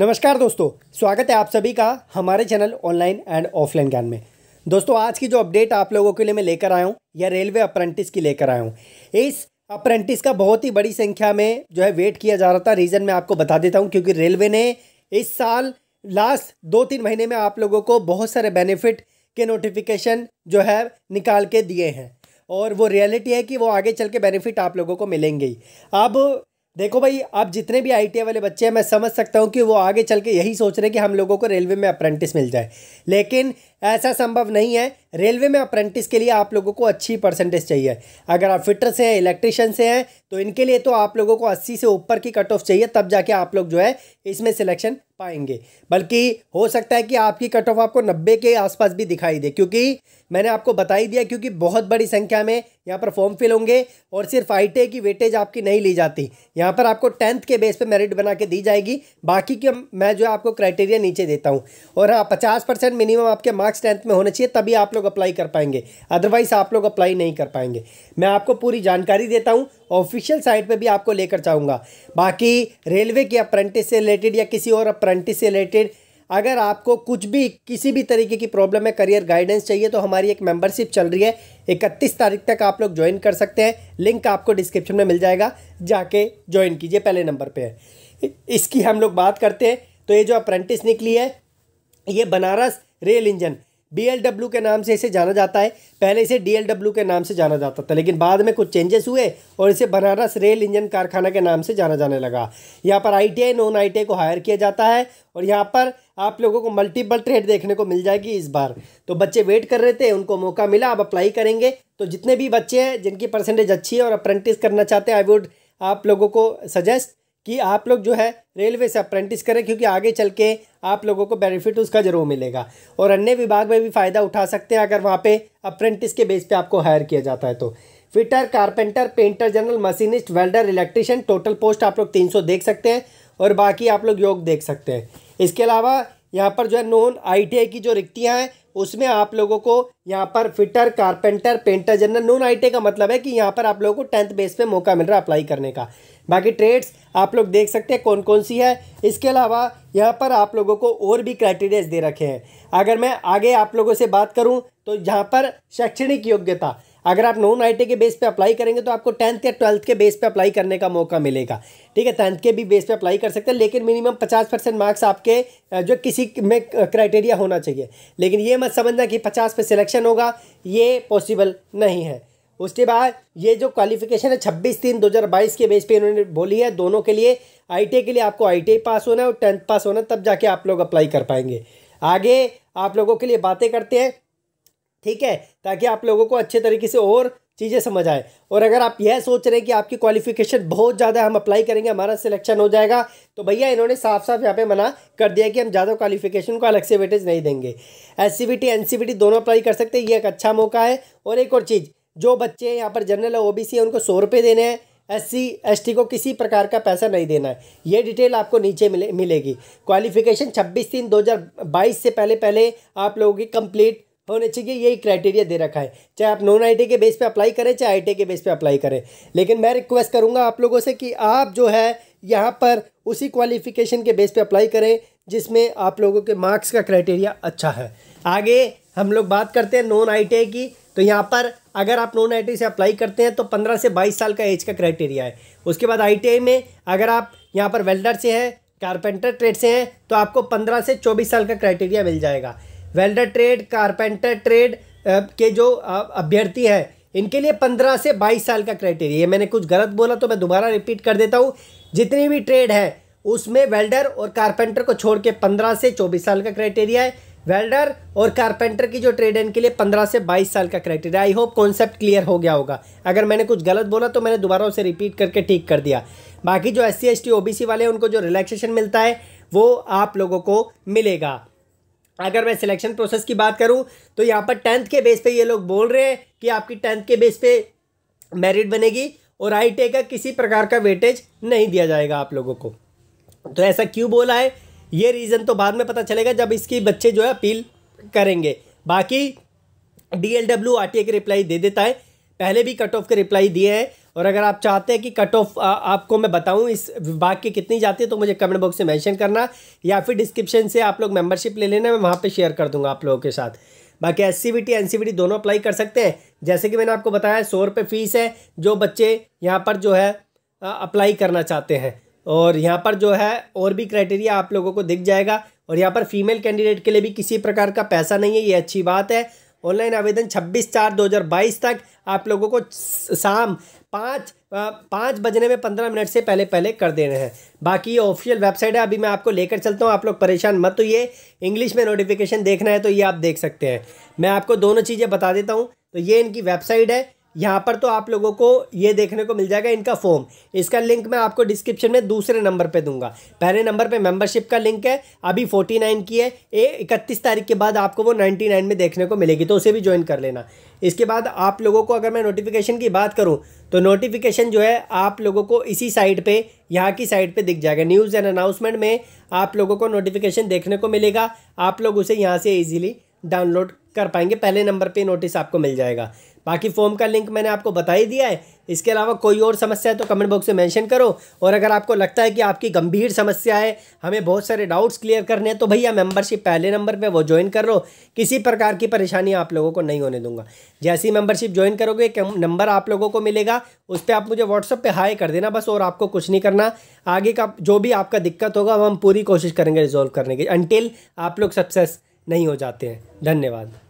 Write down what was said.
नमस्कार दोस्तों स्वागत है आप सभी का हमारे चैनल ऑनलाइन एंड ऑफलाइन ज्ञान में दोस्तों आज की जो अपडेट आप लोगों के लिए मैं लेकर आया हूँ या रेलवे अप्रेंटिस की लेकर आया हूँ इस अप्रेंटिस का बहुत ही बड़ी संख्या में जो है वेट किया जा रहा था रीज़न मैं आपको बता देता हूँ क्योंकि रेलवे ने इस साल लास्ट दो तीन महीने में आप लोगों को बहुत सारे बेनिफिट के नोटिफिकेशन जो है निकाल के दिए हैं और वो रियलिटी है कि वो आगे चल के बेनिफिट आप लोगों को मिलेंगे ही अब देखो भाई आप जितने भी आई वाले बच्चे हैं मैं समझ सकता हूँ कि वो आगे चल के यही सोच रहे हैं कि हम लोगों को रेलवे में अप्रेंटिस मिल जाए लेकिन ऐसा संभव नहीं है रेलवे में अप्रेंटिस के लिए आप लोगों को अच्छी परसेंटेज चाहिए अगर आप फिटर से हैं इलेक्ट्रिशियन से हैं तो इनके लिए तो आप लोगों को अस्सी से ऊपर की कट ऑफ चाहिए तब जाके आप लोग जो है इसमें सिलेक्शन पाएंगे बल्कि हो सकता है कि आपकी कट ऑफ आपको नब्बे के आसपास भी दिखाई दे क्योंकि मैंने आपको बता ही दिया क्योंकि बहुत बड़ी संख्या में यहाँ पर फॉर्म फिल होंगे और सिर्फ आई की वेटेज आपकी नहीं ली जाती यहाँ पर आपको टेंथ के बेस पे मेरिट बना के दी जाएगी बाकी की मैं जो है आपको क्राइटेरिया नीचे देता हूँ और हाँ पचास परसेंट मिनिमम आपके मार्क्स टेंथ में होने चाहिए तभी आप लोग अप्लाई कर पाएंगे अदरवाइज आप लोग अप्लाई नहीं कर पाएंगे मैं आपको पूरी जानकारी देता हूँ ऑफिशियल साइट पे भी आपको लेकर चाहूँगा बाकी रेलवे के अप्रेंटिस से रिलेटेड या किसी और अप्रेंटिस से रिलेटेड अगर आपको कुछ भी किसी भी तरीके की प्रॉब्लम है करियर गाइडेंस चाहिए तो हमारी एक मेंबरशिप चल रही है इकतीस तारीख तक आप लोग ज्वाइन कर सकते हैं लिंक आपको डिस्क्रिप्शन में मिल जाएगा जाके ज्वाइन कीजिए पहले नंबर पर है इसकी हम लोग बात करते हैं तो ये जो अप्रेंटिस निकली है ये बनारस रेल इंजन डब्ल्यू के नाम से इसे जाना जाता है पहले इसे डी के नाम से जाना जाता था लेकिन बाद में कुछ चेंजेस हुए और इसे बनारस रेल इंजन कारखाना के नाम से जाना जाने लगा यहाँ पर आई नॉन आई को हायर किया जाता है और यहाँ पर आप लोगों को मल्टीपल ट्रेड देखने को मिल जाएगी इस बार तो बच्चे वेट कर रहे थे उनको मौका मिला आप अप्लाई करेंगे तो जितने भी बच्चे हैं जिनकी परसेंटेज अच्छी है और अप्रेंटिस करना चाहते हैं आई वुड आप लोगों को सजेस्ट कि आप लोग जो है रेलवे से अप्रेंटिस करें क्योंकि आगे चल के आप लोगों को बेनिफिट उसका ज़रूर मिलेगा और अन्य विभाग में भी फ़ायदा उठा सकते हैं अगर वहाँ पे अप्रेंटिस के बेस पे आपको हायर किया जाता है तो fitter carpenter painter general machinist welder electrician total post आप लोग तीन देख सकते हैं और बाकी आप लोग योग देख सकते हैं इसके अलावा यहाँ पर जो है नॉन आई की जो रिक्तियाँ हैं उसमें आप लोगों को यहाँ पर fitter carpenter painter general non I का मतलब है कि यहाँ पर आप लोगों को टेंथ बेस पे मौका मिल रहा है अप्लाई करने का बाकी ट्रेड्स आप लोग देख सकते हैं कौन कौन सी है इसके अलावा यहाँ पर आप लोगों को और भी क्राइटेरियाज दे रखे हैं अगर मैं आगे आप लोगों से बात करूँ तो यहाँ पर शैक्षणिक योग्यता अगर आप नॉन आई के बेस पे अप्लाई करेंगे तो आपको टेंथ या ट्वेल्थ के बेस पे अप्लाई करने का मौका मिलेगा ठीक है टेंथ के भी बेस पे अप्लाई कर सकते हैं लेकिन मिनिमम पचास परसेंट मार्क्स आपके जो किसी में क्राइटेरिया होना चाहिए लेकिन ये मत समझना कि पचास पे सिलेक्शन होगा ये पॉसिबल नहीं है उसके बाद ये जो क्वालिफिकेशन है छब्बीस तीन दो हज़ार बाईस के बेस पर इन्होंने बोली है दोनों के लिए आई के लिए आपको आई पास होना है और टेंथ पास होना तब जाके आप लोग अप्लाई कर पाएंगे आगे आप लोगों के लिए बातें करते हैं ठीक है ताकि आप लोगों को अच्छे तरीके से और चीज़ें समझ आए और अगर आप यह सोच रहे हैं कि आपकी क्वालिफिकेशन बहुत ज़्यादा हम अप्लाई करेंगे हमारा सिलेक्शन हो जाएगा तो भैया इन्होंने साफ साफ यहाँ पे मना कर दिया कि हम ज़्यादा क्वालिफिकेशन को अलग से वेटेज नहीं देंगे एस सी दोनों अप्लाई कर सकते हैं ये एक अच्छा मौका है और एक और चीज़ जो बच्चे यहाँ पर जनरल ओ बी है उनको सौ रुपये देने हैं एस सी एस टी को किसी प्रकार का पैसा नहीं देना है ये डिटेल आपको नीचे मिले मिलेगी क्वालिफिकेशन छब्बीस तीन दो हज़ार बाईस से पहले पहले आप लोगों की कंप्लीट होने चाहिए यही क्राइटेरिया दे रखा है चाहे आप नॉन आईटी के बेस पे अप्लाई करें चाहे आईटी के बेस पे अप्लाई करें लेकिन मैं रिक्वेस्ट करूँगा आप लोगों से कि आप जो है यहाँ पर उसी क्वालिफिकेशन के बेस पे अप्लाई करें जिसमें आप लोगों के मार्क्स का क्राइटेरिया अच्छा है आगे हम लोग बात करते हैं नॉन आई की तो यहाँ पर अगर आप नॉन आई से अप्लाई करते हैं तो पंद्रह से बाईस साल का एज का क्राइटेरिया है उसके बाद आई में अगर आप यहाँ पर वेल्डर से हैं कारपेंटर ट्रेड से हैं तो आपको पंद्रह से चौबीस साल का क्राइटेरिया मिल जाएगा वेल्डर ट्रेड कारपेंटर ट्रेड के जो अभ्यर्थी है इनके लिए पंद्रह से बाईस साल का क्राइटेरिया है मैंने कुछ गलत बोला तो मैं दोबारा रिपीट कर देता हूँ जितनी भी ट्रेड है उसमें वेल्डर और कारपेंटर को छोड़ के पंद्रह से चौबीस साल का क्राइटेरिया है वेल्डर और कारपेंटर की जो ट्रेड है इनके लिए पंद्रह से बाईस साल का criteria I hope concept clear हो गया होगा अगर मैंने कुछ गलत बोला तो मैंने दोबारा उसे रिपीट करके ठीक कर दिया बाकी जो S C S T O B C वाले हैं उनको जो रिलैक्सेशन मिलता है वो आप लोगों को मिलेगा अगर मैं सिलेक्शन प्रोसेस की बात करूं तो यहाँ पर टेंथ के बेस पे ये लोग बोल रहे हैं कि आपकी टेंथ के बेस पे मेरिट बनेगी और आई का किसी प्रकार का वेटेज नहीं दिया जाएगा आप लोगों को तो ऐसा क्यों बोला है ये रीज़न तो बाद में पता चलेगा जब इसकी बच्चे जो है अपील करेंगे बाकी D L W R T A की रिप्लाई दे देता है पहले भी कट ऑफ के रिप्लाई दिए हैं और अगर आप चाहते हैं कि कट ऑफ आपको मैं बताऊं इस विभाग की कितनी जाती है तो मुझे कमेंट बॉक्स में मेंशन करना या फिर डिस्क्रिप्शन से आप लोग मेंबरशिप ले लेना मैं वहाँ पर शेयर कर दूंगा आप लोगों के साथ बाकी एस सी बी दोनों अप्लाई कर सकते हैं जैसे कि मैंने आपको बताया सौ रुपये फ़ीस है जो बच्चे यहाँ पर जो है अप्लाई करना चाहते हैं और यहाँ पर जो है और भी क्राइटेरिया आप लोगों को दिख जाएगा और यहाँ पर फीमेल कैंडिडेट के लिए भी किसी प्रकार का पैसा नहीं है ये अच्छी बात है ऑनलाइन आवेदन 26 चार 2022 तक आप लोगों को शाम पाँच पाँच बजने में पंद्रह मिनट से पहले पहले कर देने हैं बाकी ये ऑफिशियल वेबसाइट है अभी मैं आपको लेकर चलता हूँ आप लोग परेशान मत होइए इंग्लिश में नोटिफिकेशन देखना है तो ये आप देख सकते हैं मैं आपको दोनों चीज़ें बता देता हूँ तो ये इनकी वेबसाइट है यहाँ पर तो आप लोगों को ये देखने को मिल जाएगा इनका फॉर्म इसका लिंक मैं आपको डिस्क्रिप्शन में दूसरे नंबर पे दूंगा पहले नंबर पे मेंबरशिप का लिंक है अभी फोर्टी नाइन की है ये इकतीस तारीख के बाद आपको वो नाइन्टी नाइन में देखने को मिलेगी तो उसे भी ज्वाइन कर लेना इसके बाद आप लोगों को अगर मैं नोटिफिकेशन की बात करूँ तो नोटिफिकेशन जो है आप लोगों को इसी साइट पर यहाँ की साइट पर दिख जाएगा न्यूज़ एंड अनाउंसमेंट में आप लोगों को नोटिफिकेशन देखने को मिलेगा आप लोग उसे यहाँ से ईजिली डाउनलोड कर पाएंगे पहले नंबर पे नोटिस आपको मिल जाएगा बाकी फॉर्म का लिंक मैंने आपको बता ही दिया है इसके अलावा कोई और समस्या है तो कमेंट बॉक्स में मेंशन करो और अगर आपको लगता है कि आपकी गंभीर समस्या है हमें बहुत सारे डाउट्स क्लियर करने हैं तो भैया मेंबरशिप पहले नंबर पे वो ज्वाइन कर लो किसी प्रकार की परेशानी आप लोगों को नहीं होने दूंगा जैसी मेंबरशिप ज्वाइन करोगे एक नंबर आप लोगों को मिलेगा उस पर आप मुझे व्हाट्सअप पर हाई कर देना बस और आपको कुछ नहीं करना आगे का जो भी आपका दिक्कत होगा वो हम पूरी कोशिश करेंगे रिजोल्व करने की अनटिल आप लोग सक्सेस नहीं हो जाते हैं धन्यवाद